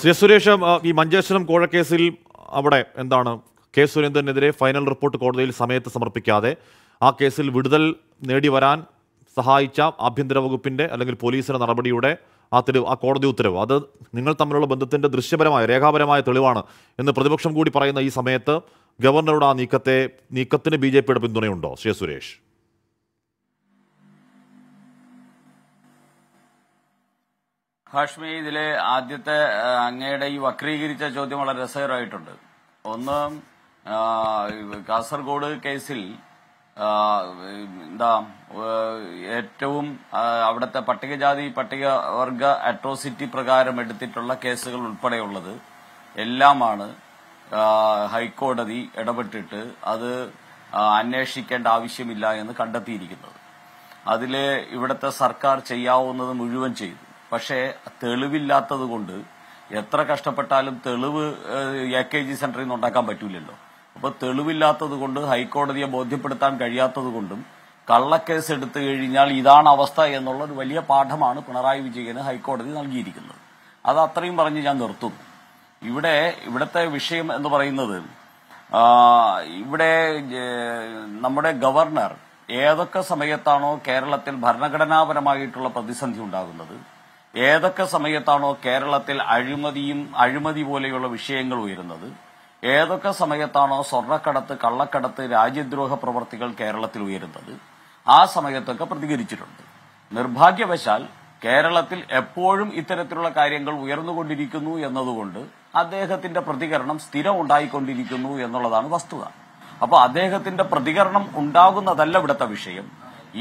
ശ്രീ സുരേഷ് ഈ മഞ്ചേശ്വരം കോഴക്കേസിൽ അവിടെ എന്താണ് കെ സുരേന്ദ്രനെതിരെ ഫൈനൽ റിപ്പോർട്ട് കോടതിയിൽ സമയത്ത് സമർപ്പിക്കാതെ ആ കേസിൽ വിടുതൽ നേടി വരാൻ സഹായിച്ച ആഭ്യന്തര വകുപ്പിൻ്റെ അല്ലെങ്കിൽ പോലീസിൻ്റെ നടപടിയുടെ ആ തെളിവ് ആ കോടതി ഉത്തരവ് അത് നിങ്ങൾ തമ്മിലുള്ള ബന്ധത്തിൻ്റെ ദൃശ്യപരമായ രേഖാപരമായ തെളിവാണ് എന്ന് പ്രതിപക്ഷം കൂടി പറയുന്ന ഈ സമയത്ത് ഗവർണറുടെ ആ നീക്കത്തെ നീക്കത്തിന് ബി ജെ പിയുടെ പിന്തുണയുണ്ടോ ശ്രീ സുരേഷ് ഹാഷ്മി ഇതിലെ ആദ്യത്തെ അങ്ങയുടെ ഈ വക്രീകരിച്ച ചോദ്യം വളരെ രസകരമായിട്ടുണ്ട് ഒന്ന് കാസർഗോഡ് കേസിൽ എന്താ ഏറ്റവും അവിടുത്തെ പട്ടികജാതി പട്ടികവർഗ അട്രോസിറ്റി പ്രകാരം എടുത്തിട്ടുള്ള കേസുകൾ ഉൾപ്പെടെയുള്ളത് എല്ലാമാണ് ഹൈക്കോടതി ഇടപെട്ടിട്ട് അത് അന്വേഷിക്കേണ്ട ആവശ്യമില്ല എന്ന് കണ്ടെത്തിയിരിക്കുന്നത് അതിൽ ഇവിടുത്തെ സർക്കാർ ചെയ്യാവുന്നത് മുഴുവൻ ചെയ്തു പക്ഷേ തെളിവില്ലാത്തത് കൊണ്ട് എത്ര കഷ്ടപ്പെട്ടാലും തെളിവ് എ കെ ജി സെന്ററിൽ നിന്ന് ഉണ്ടാക്കാൻ പറ്റൂലല്ലോ അപ്പോൾ തെളിവില്ലാത്തത് കൊണ്ട് ഹൈക്കോടതിയെ ബോധ്യപ്പെടുത്താൻ കഴിയാത്തത് കൊണ്ടും കള്ളക്കേസ് എടുത്തു കഴിഞ്ഞാൽ ഇതാണ് അവസ്ഥ എന്നുള്ളൊരു വലിയ പാഠമാണ് പിണറായി വിജയന് ഹൈക്കോടതി നൽകിയിരിക്കുന്നത് അത് അത്രയും പറഞ്ഞ് ഞാൻ നിർത്തുന്നു ഇവിടെ ഇവിടുത്തെ വിഷയം എന്ന് പറയുന്നത് ഇവിടെ നമ്മുടെ ഗവർണർ ഏതൊക്കെ സമയത്താണോ കേരളത്തിൽ ഭരണഘടനാപരമായിട്ടുള്ള പ്രതിസന്ധി ഉണ്ടാകുന്നത് ഏതൊക്കെ സമയത്താണോ കേരളത്തിൽ അഴിമതിയും അഴിമതി പോലെയുള്ള വിഷയങ്ങൾ ഉയരുന്നത് ഏതൊക്കെ സമയത്താണോ സ്വർണ്ണക്കടത്ത് കള്ളക്കടത്ത് രാജ്യദ്രോഹ പ്രവർത്തികൾ കേരളത്തിൽ ഉയരുന്നത് ആ സമയത്തൊക്കെ പ്രതികരിച്ചിട്ടുണ്ട് നിർഭാഗ്യവശാൽ കേരളത്തിൽ എപ്പോഴും ഇത്തരത്തിലുള്ള കാര്യങ്ങൾ ഉയർന്നുകൊണ്ടിരിക്കുന്നു എന്നതുകൊണ്ട് അദ്ദേഹത്തിന്റെ പ്രതികരണം സ്ഥിരം ഉണ്ടായിക്കൊണ്ടിരിക്കുന്നു എന്നുള്ളതാണ് വസ്തുത അപ്പോൾ അദ്ദേഹത്തിന്റെ പ്രതികരണം ഉണ്ടാകുന്നതല്ല ഇവിടുത്തെ വിഷയം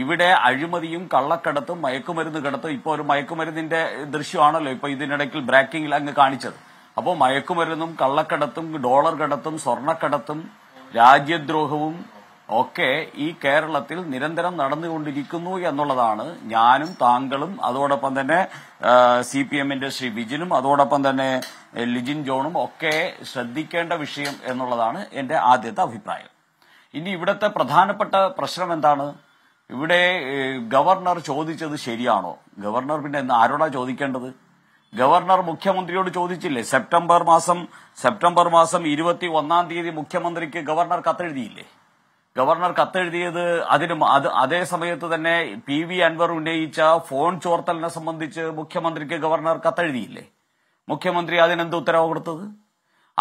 ഇവിടെ അഴിമതിയും കള്ളക്കടത്തും മയക്കുമരുന്ന് കടത്തും ഇപ്പോൾ ഒരു മയക്കുമരുന്നിന്റെ ദൃശ്യമാണല്ലോ ഇപ്പോൾ ഇതിനിടയ്ക്ക് ബ്രാക്കിംഗിൽ അങ്ങ് കാണിച്ചത് അപ്പോൾ മയക്കുമരുന്നും കള്ളക്കടത്തും ഡോളർ കടത്തും സ്വർണക്കടത്തും രാജ്യദ്രോഹവും ഒക്കെ ഈ കേരളത്തിൽ നിരന്തരം നടന്നുകൊണ്ടിരിക്കുന്നു എന്നുള്ളതാണ് ഞാനും താങ്കളും അതോടൊപ്പം തന്നെ സി പി എമ്മിന്റെ ശ്രീ വിജിനും അതോടൊപ്പം തന്നെ ലിജിൻ ജോണും ഒക്കെ ശ്രദ്ധിക്കേണ്ട വിഷയം എന്നുള്ളതാണ് എന്റെ ആദ്യത്തെ അഭിപ്രായം ഇനി ഇവിടുത്തെ പ്രധാനപ്പെട്ട പ്രശ്നം എന്താണ് ഇവിടെ ഗവർണർ ചോദിച്ചത് ശരിയാണോ ഗവർണർ പിന്നെ ആരോടാ ചോദിക്കേണ്ടത് ഗവർണർ മുഖ്യമന്ത്രിയോട് ചോദിച്ചില്ലേ സെപ്റ്റംബർ മാസം സെപ്റ്റംബർ മാസം ഇരുപത്തി ഒന്നാം തീയതി മുഖ്യമന്ത്രിക്ക് ഗവർണർ കത്തെഴുതിയില്ലേ ഗവർണർ കത്തെഴുതിയത് അതിന് അത് അതേ സമയത്ത് തന്നെ പി വി അൻവർ ഉന്നയിച്ച ഫോൺ ചോർത്തലിനെ സംബന്ധിച്ച് മുഖ്യമന്ത്രിക്ക് ഗവർണർ കത്തെഴുതിയില്ലേ മുഖ്യമന്ത്രി അതിനെന്ത് ഉത്തരവ് കൊടുത്തത്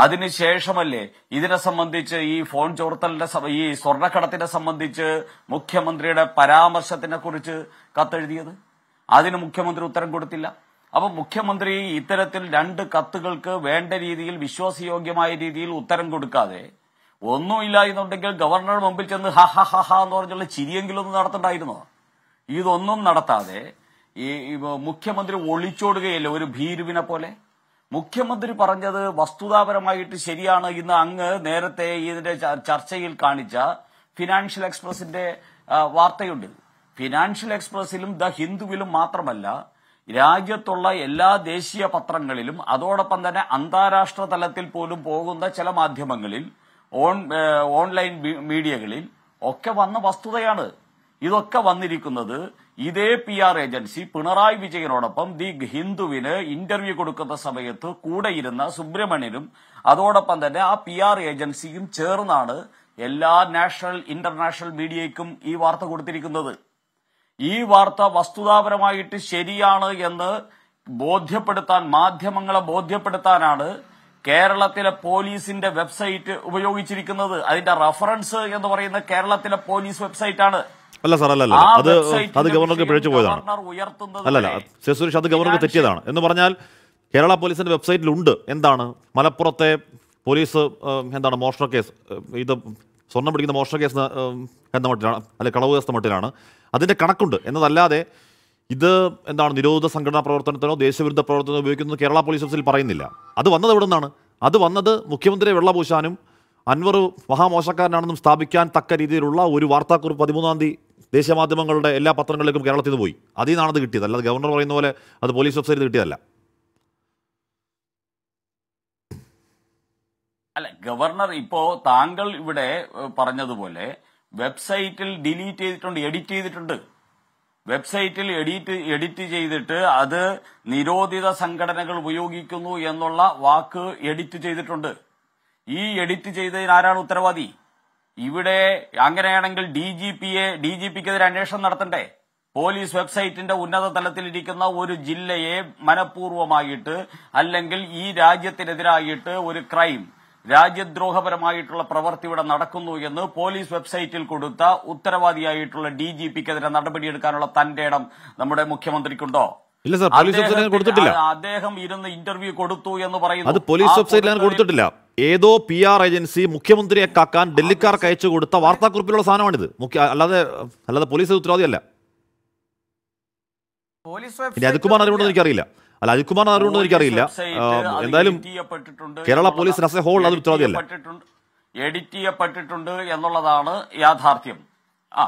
അതിനുശേഷമല്ലേ ഇതിനെ സംബന്ധിച്ച് ഈ ഫോൺ ചോർത്തലിന്റെ ഈ സ്വർണ്ണക്കടത്തിനെ സംബന്ധിച്ച് മുഖ്യമന്ത്രിയുടെ പരാമർശത്തിനെ കുറിച്ച് കത്തെഴുതിയത് അതിന് മുഖ്യമന്ത്രി ഉത്തരം കൊടുത്തില്ല അപ്പൊ മുഖ്യമന്ത്രി ഇത്തരത്തിൽ രണ്ട് കത്തുകൾക്ക് വേണ്ട രീതിയിൽ വിശ്വാസയോഗ്യമായ രീതിയിൽ ഉത്തരം കൊടുക്കാതെ ഒന്നുമില്ല എന്നുണ്ടെങ്കിൽ ഗവർണറുടെ മുമ്പിൽ ചെന്ന് ഹ ഹ ഹ എന്ന് പറഞ്ഞുള്ള ചിരിയെങ്കിലും ഒന്നും നടത്തണ്ടായിരുന്നോ ഇതൊന്നും നടത്താതെ ഈ മുഖ്യമന്ത്രി ഒളിച്ചോടുകയല്ലേ ഒരു ഭീരുവിനെ പോലെ മുഖ്യമന്ത്രി പറഞ്ഞത് വസ്തുതാപരമായിട്ട് ശരിയാണ് ഇന്ന് അങ്ങ് നേരത്തെ ഇതിന്റെ ചർച്ചയിൽ കാണിച്ച ഫിനാൻഷ്യൽ എക്സ്പ്രസിന്റെ വാർത്തയുണ്ട് ഫിനാൻഷ്യൽ എക്സ്പ്രസിലും ദ ഹിന്ദുവിലും മാത്രമല്ല രാജ്യത്തുള്ള എല്ലാ ദേശീയ പത്രങ്ങളിലും അതോടൊപ്പം തന്നെ അന്താരാഷ്ട്ര തലത്തിൽ പോലും പോകുന്ന ചില മാധ്യമങ്ങളിൽ ഓൺലൈൻ മീഡിയകളിൽ ഒക്കെ വന്ന വസ്തുതയാണ് ഇതൊക്കെ വന്നിരിക്കുന്നത് ഇതേ പി ആർ ഏജൻസി പിണറായി വിജയനോടൊപ്പം ദി ഹിന്ദുവിന് ഇന്റർവ്യൂ കൊടുക്കുന്ന സമയത്ത് കൂടെ ഇരുന്ന സുബ്രഹ്മണ്യനും അതോടൊപ്പം തന്നെ ആ പി ആർ ഏജൻസിയും ചേർന്നാണ് എല്ലാ നാഷണൽ ഇന്റർനാഷണൽ മീഡിയയ്ക്കും ഈ വാർത്ത കൊടുത്തിരിക്കുന്നത് ഈ വാർത്ത വസ്തുതാപരമായിട്ട് ശരിയാണ് എന്ന് ബോധ്യപ്പെടുത്താൻ മാധ്യമങ്ങളെ ബോധ്യപ്പെടുത്താനാണ് കേരളത്തിലെ പോലീസിന്റെ വെബ്സൈറ്റ് ഉപയോഗിച്ചിരിക്കുന്നത് അതിന്റെ റഫറൻസ് എന്ന് പറയുന്ന കേരളത്തിലെ പോലീസ് വെബ്സൈറ്റാണ് അല്ല സാർ അല്ല അല്ല അത് അത് ഗവർണർക്ക് പിഴച്ചു പോയതാണ് അല്ലല്ല സുരേഷ് അത് ഗവർണർക്ക് തെറ്റിയതാണ് എന്ന് പറഞ്ഞാൽ കേരള പോലീസിന്റെ വെബ്സൈറ്റിലുണ്ട് എന്താണ് മലപ്പുറത്തെ പോലീസ് എന്താണ് മോഷണ കേസ് ഇത് സ്വർണം പിടിക്കുന്ന മോഷണ കേസ് എന്ന മട്ടിലാണ് അല്ലെ കളവ് കേസ് മട്ടിലാണ് അതിന്റെ കണക്കുണ്ട് എന്നതല്ലാതെ ഇത് എന്താണ് നിരോധിത സംഘടനാ പ്രവർത്തനത്തിനോ ദേശവിരുദ്ധ പ്രവർത്തനത്തിനോ ഉപയോഗിക്കുന്നത് കേരള പോലീസ് ഓഫീസിൽ പറയുന്നില്ല അത് വന്നത് എവിടെ നിന്നാണ് അത് വന്നത് മുഖ്യമന്ത്രിയെ വെള്ളപൂശാനും അൻവർ മഹാമോശക്കാരനാണെന്നും സ്ഥാപിക്കാൻ തക്ക രീതിയിലുള്ള ഒരു വാർത്താക്കുറിപ്പ് പതിമൂന്നാം തീയതി ദേശീയ മാധ്യമങ്ങളുടെ എല്ലാ പത്രങ്ങളിലേക്കും കേരളത്തിൽ നിന്ന് പോയി അതിൽ നിന്നാണ് അത് കിട്ടിയത് അല്ലാതെ ഗവർണർ പറയുന്ന പോലെ അത് പോലീസ് ഓഫീസറിൽ കിട്ടിയതല്ല അല്ല ഗവർണർ ഇപ്പോ താങ്കൾ ഇവിടെ പറഞ്ഞതുപോലെ വെബ്സൈറ്റിൽ ഡിലീറ്റ് ചെയ്തിട്ടുണ്ട് എഡിറ്റ് ചെയ്തിട്ടുണ്ട് വെബ്സൈറ്റിൽ എഡിറ്റ് എഡിറ്റ് ചെയ്തിട്ട് അത് നിരോധിത സംഘടനകൾ ഉപയോഗിക്കുന്നു എന്നുള്ള വാക്ക് എഡിറ്റ് ചെയ്തിട്ടുണ്ട് ഈ എഡിറ്റ് ചെയ്തതിന് ആരാണ് ഉത്തരവാദി ഇവിടെ അങ്ങനെയാണെങ്കിൽ ഡി ജി പിയെ ഡി ജി പിക്കെതിരെ അന്വേഷണം നടത്തണ്ടേ പോലീസ് വെബ്സൈറ്റിന്റെ ഉന്നത തലത്തിലിരിക്കുന്ന ഒരു ജില്ലയെ മനഃപൂർവ്വമായിട്ട് അല്ലെങ്കിൽ ഈ രാജ്യത്തിനെതിരായിട്ട് ഒരു ക്രൈം രാജ്യദ്രോഹപരമായിട്ടുള്ള പ്രവൃത്തി ഇവിടെ നടക്കുന്നു എന്ന് പോലീസ് വെബ്സൈറ്റിൽ കൊടുത്ത ഉത്തരവാദിയായിട്ടുള്ള ഡി ജി പിക്കെതിരെ നടപടിയെടുക്കാനുള്ള തന്റെ ഇടം നമ്മുടെ മുഖ്യമന്ത്രിക്കുണ്ടോ ഇല്ല സർ പോലീസ് കൊടുത്തിട്ടില്ല അദ്ദേഹം ഇരുന്ന് ഇന്റർവ്യൂ കൊടുത്തു എന്ന് പറയുന്നു അത് പോലീസ് വെബ്സൈറ്റിൽ കൊടുത്തിട്ടില്ല ഏതോ പി ആർ ഏജൻസി മുഖ്യമന്ത്രിയെ കാക്കാൻ ഡൽഹിക്കാർക്ക് അയച്ചു കൊടുത്ത വാർത്താക്കുറിപ്പിലുള്ള സാധനമാണിത് മുഖ്യ അല്ലാതെ അല്ലാതെ പോലീസ് ഉത്തരവാദിയല്ല ഇനി അജിത്കുമാർ അറിവുണ്ടെന്ന് എനിക്കറിയില്ല അല്ല അജിത്കുമാർ അറിവുണ്ടെന്ന് എനിക്കറിയില്ല എന്തായാലും കേരള പോലീസിന് അസെ ഹോൾ അത് ഉത്തരവാദിയല്ല എഡിറ്റ് ചെയ്യപ്പെട്ടിട്ടുണ്ട് എന്നുള്ളതാണ് യാഥാർത്ഥ്യം ആ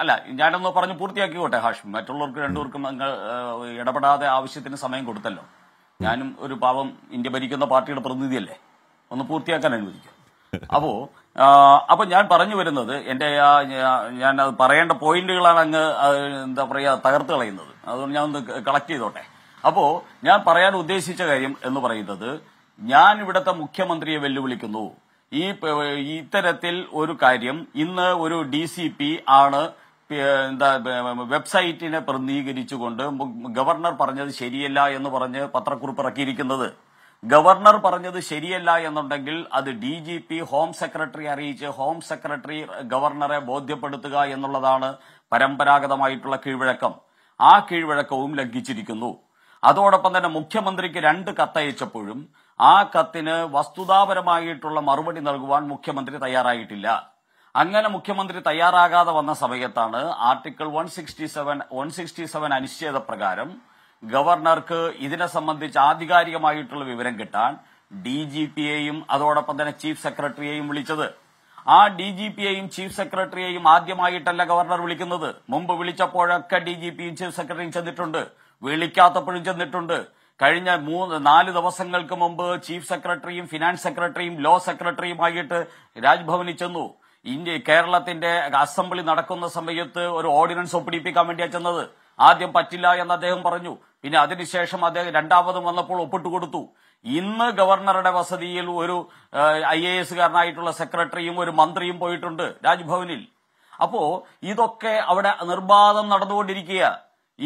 അല്ല ഞാനൊന്ന് പറഞ്ഞ് പൂർത്തിയാക്കിക്കോട്ടെ ഹാഷിം മറ്റുള്ളവർക്ക് രണ്ടുപേർക്കും ഇടപെടാതെ ആവശ്യത്തിന് സമയം കൊടുത്തല്ലോ ഞാനും ഒരു പാവം ഇന്ത്യ ഭരിക്കുന്ന പാർട്ടിയുടെ പ്രതിനിധിയല്ലേ ഒന്ന് പൂർത്തിയാക്കാൻ അനുവദിക്കാം അപ്പോ അപ്പൊ ഞാൻ പറഞ്ഞു വരുന്നത് എന്റെ ഞാൻ അത് പറയേണ്ട പോയിന്റുകളാണ് അങ്ങ് എന്താ പറയാ തകർത്ത് കളയുന്നത് അതുകൊണ്ട് ഞാൻ ഒന്ന് കളക്ട് ചെയ്തോട്ടെ അപ്പോ ഞാൻ പറയാൻ ഉദ്ദേശിച്ച കാര്യം എന്ന് പറയുന്നത് ഞാൻ ഇവിടത്തെ മുഖ്യമന്ത്രിയെ വെല്ലുവിളിക്കുന്നു ഈ ഇത്തരത്തിൽ ഒരു കാര്യം ഇന്ന് ഒരു ഡി സി പി ആണ് എന്താ വെബ്സൈറ്റിനെ പ്രതിനിധീകരിച്ചുകൊണ്ട് ഗവർണർ പറഞ്ഞത് ശരിയല്ല എന്ന് പറഞ്ഞ് പത്രക്കുറിപ്പ് ഇറക്കിയിരിക്കുന്നത് ഗവർണർ പറഞ്ഞത് ശരിയല്ല എന്നുണ്ടെങ്കിൽ അത് D G P home secretary അറിയിച്ച് ഹോം സെക്രട്ടറി ഗവർണറെ ബോധ്യപ്പെടുത്തുക എന്നുള്ളതാണ് പരമ്പരാഗതമായിട്ടുള്ള കീഴ്വഴക്കം ആ കീഴ്വഴക്കവും ലംഘിച്ചിരിക്കുന്നു അതോടൊപ്പം തന്നെ മുഖ്യമന്ത്രിക്ക് രണ്ട് കത്തയച്ചപ്പോഴും ആ കത്തിന് വസ്തുതാപരമായിട്ടുള്ള മറുപടി നൽകുവാൻ മുഖ്യമന്ത്രി തയ്യാറായിട്ടില്ല അങ്ങനെ മുഖ്യമന്ത്രി തയ്യാറാകാതെ വന്ന സമയത്താണ് article one sixty seven one sixty seven ഗവർണർക്ക് ഇതിനെ സംബന്ധിച്ച് ആധികാരികമായിട്ടുള്ള വിവരം കിട്ടാൻ ഡി ജി അതോടൊപ്പം തന്നെ ചീഫ് സെക്രട്ടറിയെയും വിളിച്ചത് ആ ഡി ജി ചീഫ് സെക്രട്ടറിയെയും ആദ്യമായിട്ടല്ല ഗവർണർ വിളിക്കുന്നത് മുമ്പ് വിളിച്ചപ്പോഴൊക്കെ ഡി ജി പിയും ചീഫ് സെക്രട്ടറിയും ചെന്നിട്ടുണ്ട് വിളിക്കാത്തപ്പോഴും ചെന്നിട്ടുണ്ട് കഴിഞ്ഞ മൂന്ന് നാല് ദിവസങ്ങൾക്ക് മുമ്പ് ചീഫ് സെക്രട്ടറിയും ഫിനാൻസ് സെക്രട്ടറിയും ലോ സെക്രട്ടറിയുമായിട്ട് രാജ്ഭവനിൽ ചെന്നു ഇന്ത്യ കേരളത്തിന്റെ അസംബ്ലി നടക്കുന്ന സമയത്ത് ഒരു ഓർഡിനൻസ് ഒപ്പിടിപ്പിക്കാൻ വേണ്ടിയാണ് ചെന്നത് ആദ്യം പറ്റില്ല എന്ന് അദ്ദേഹം പറഞ്ഞു പിന്നെ അതിനുശേഷം അദ്ദേഹം രണ്ടാമതും വന്നപ്പോൾ ഒപ്പിട്ടു കൊടുത്തു ഇന്ന് ഗവർണറുടെ വസതിയിൽ ഒരു ഐ എ എസുകാരനായിട്ടുള്ള സെക്രട്ടറിയും ഒരു മന്ത്രിയും പോയിട്ടുണ്ട് രാജ്ഭവനിൽ അപ്പോ ഇതൊക്കെ അവിടെ നിർബാധം നടന്നുകൊണ്ടിരിക്കുക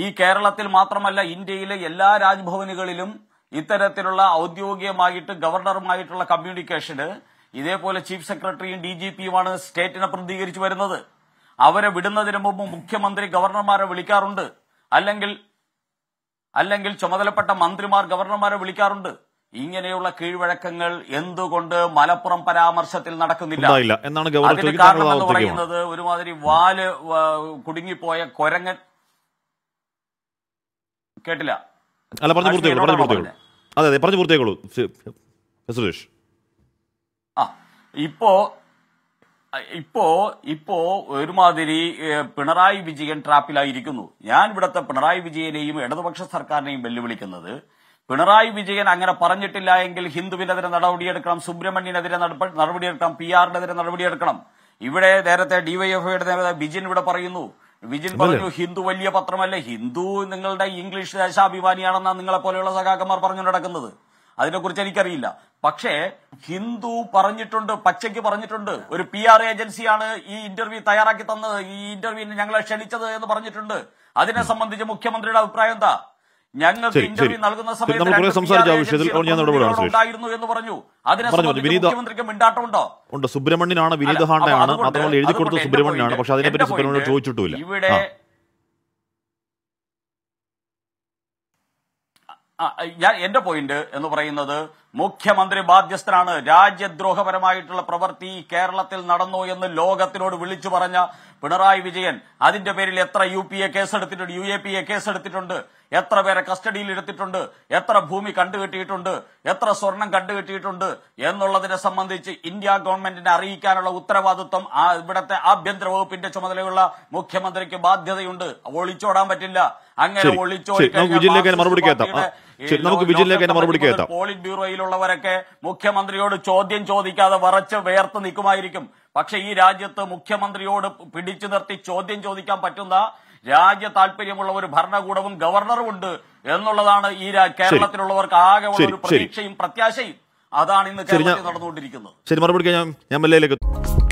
ഈ കേരളത്തിൽ മാത്രമല്ല ഇന്ത്യയിലെ എല്ലാ രാജ്ഭവനുകളിലും ഇത്തരത്തിലുള്ള ഔദ്യോഗികമായിട്ട് ഗവർണറുമായിട്ടുള്ള കമ്മ്യൂണിക്കേഷന് ഇതേപോലെ ചീഫ് സെക്രട്ടറിയും ഡി ജി പിയുമാണ് സ്റ്റേറ്റിനെ പ്രതികരിച്ചു വരുന്നത് അവരെ വിടുന്നതിന് മുമ്പ് മുഖ്യമന്ത്രി ഗവർണർമാരെ വിളിക്കാറുണ്ട് അല്ലെങ്കിൽ അല്ലെങ്കിൽ ചുമതലപ്പെട്ട മന്ത്രിമാർ ഗവർണർമാരെ വിളിക്കാറുണ്ട് ഇങ്ങനെയുള്ള കീഴ്വഴക്കങ്ങൾ എന്തുകൊണ്ട് മലപ്പുറം പരാമർശത്തിൽ നടക്കുന്നില്ല എന്നാണ് അതിന് കാരണം എന്ന് പറയുന്നത് ഒരുമാതിരി വാല് കുടുങ്ങിപ്പോയ കൊരങ്ങൻ കേട്ടില്ല അല്ല പറഞ്ഞു പൂർത്തിയാക്കൂ പറഞ്ഞു പൂർത്തിയാക്കൂ അതെ അതെ പറഞ്ഞു പൂർത്തിയാക്കോളൂ സുരേഷ് ആ ഇപ്പോ ഇപ്പോ ഇപ്പോ ഒരുമാതിരി പിണറായി വിജയൻ ട്രാപ്പിലായിരിക്കുന്നു ഞാൻ ഇവിടുത്തെ പിണറായി വിജയനെയും ഇടതുപക്ഷ സർക്കാരിനെയും വെല്ലുവിളിക്കുന്നത് പിണറായി വിജയൻ അങ്ങനെ പറഞ്ഞിട്ടില്ല എങ്കിൽ ഹിന്ദുവിനെതിരെ നടപടിയെടുക്കണം സുബ്രഹ്മണ്യനെതിരെ നടപടിയെടുക്കണം പി ആറിനെതിരെ നടപടിയെടുക്കണം ഇവിടെ നേരത്തെ ഡിവൈഎഫ്ഐയുടെ നേരത്തെ ബിജിൻ ഇവിടെ പറയുന്നു വിജിൻ പറഞ്ഞു ഹിന്ദു വലിയ പത്രമല്ലേ ഹിന്ദു നിങ്ങളുടെ ഇംഗ്ലീഷ് ദേശാഭിമാനിയാണെന്നാണ് നിങ്ങളെ പോലെയുള്ള സഖാക്കന്മാർ പറഞ്ഞു നടക്കുന്നത് അതിനെക്കുറിച്ച് എനിക്കറിയില്ല പക്ഷേ ഹിന്ദു പറഞ്ഞിട്ടുണ്ട് പച്ചയ്ക്ക് പറഞ്ഞിട്ടുണ്ട് ഒരു പി ആർ ഏജൻസിയാണ് ഈ ഇന്റർവ്യൂ തയ്യാറാക്കി തന്നത് ഈ ഇന്റർവ്യൂ ഞങ്ങളെ ക്ഷണിച്ചത് എന്ന് പറഞ്ഞിട്ടുണ്ട് അതിനെ സംബന്ധിച്ച് മുഖ്യമന്ത്രിയുടെ അഭിപ്രായം എന്താ ഞങ്ങൾക്ക് ഇന്റർവ്യൂ നൽകുന്ന സമയത്ത് ഉണ്ടായിരുന്നു എന്ന് പറഞ്ഞു അതിനെ മുഖ്യമന്ത്രിക്ക് മിണ്ടാട്ടമുണ്ടോ ഉണ്ട് സുബ്രഹ്മണ്യനാണ് വിനീത ഹാണ്ടയാണ് മാത്രമല്ല എഴുതി കൊടുത്ത സുബ്രഹ്മണ്യനാണ് പക്ഷെ അതിനെപ്പറ്റി സുബ്രഹ്മണ്യം ചോദിച്ചിട്ടില്ല ഇവിടെ ഞാൻ എന്റെ പോയിന്റ് എന്ന് പറയുന്നത് മുഖ്യമന്ത്രി ബാധ്യസ്ഥനാണ് രാജ്യദ്രോഹപരമായിട്ടുള്ള പ്രവൃത്തി കേരളത്തിൽ നടന്നു എന്ന് ലോകത്തിനോട് വിളിച്ചു പറഞ്ഞ പിണറായി വിജയൻ അതിന്റെ പേരിൽ എത്ര യു പി എ കേസെടുത്തിട്ടുണ്ട് യു എ പി എ കേസെടുത്തിട്ടുണ്ട് എത്ര പേരെ കസ്റ്റഡിയിൽ എടുത്തിട്ടുണ്ട് എത്ര ഭൂമി കണ്ടുകെട്ടിയിട്ടുണ്ട് എത്ര സ്വർണം കണ്ടുകെട്ടിയിട്ടുണ്ട് എന്നുള്ളതിനെ സംബന്ധിച്ച് ഇന്ത്യ ഗവൺമെന്റിനെ അറിയിക്കാനുള്ള ഉത്തരവാദിത്വം ഇവിടത്തെ ആഭ്യന്തര വകുപ്പിന്റെ ചുമതലയുള്ള മുഖ്യമന്ത്രിക്ക് ബാധ്യതയുണ്ട് ഒളിച്ചോടാൻ പറ്റില്ല അങ്ങനെ നമുക്ക് ജില്ലക്കാരെ മറുപടിക്ക് നമുക്ക് വിജിലേക്ക് മറുപടി എത്താം പോളിറ്റ് ബ്യൂറോയിലുള്ളവരൊക്കെ മുഖ്യമന്ത്രിയോട് ചോദ്യം ചോദിക്കാതെ വറച്ച് വേർത്ത് നിൽക്കുമായിരിക്കും പക്ഷെ ഈ രാജ്യത്ത് മുഖ്യമന്ത്രിയോട് പിടിച്ചു നിർത്തി ചോദ്യം ചോദിക്കാൻ പറ്റുന്ന രാജ്യ താല്പര്യമുള്ള ഒരു ഭരണകൂടവും ഗവർണറും ഉണ്ട് എന്നുള്ളതാണ് ഈ കേരളത്തിലുള്ളവർക്ക് ആകെ ഒരു പ്രതീക്ഷയും പ്രത്യാശയും അതാണ് ഇന്ന് കേരളത്തിൽ നടന്നുകൊണ്ടിരിക്കുന്നത് ശരി മറുപടി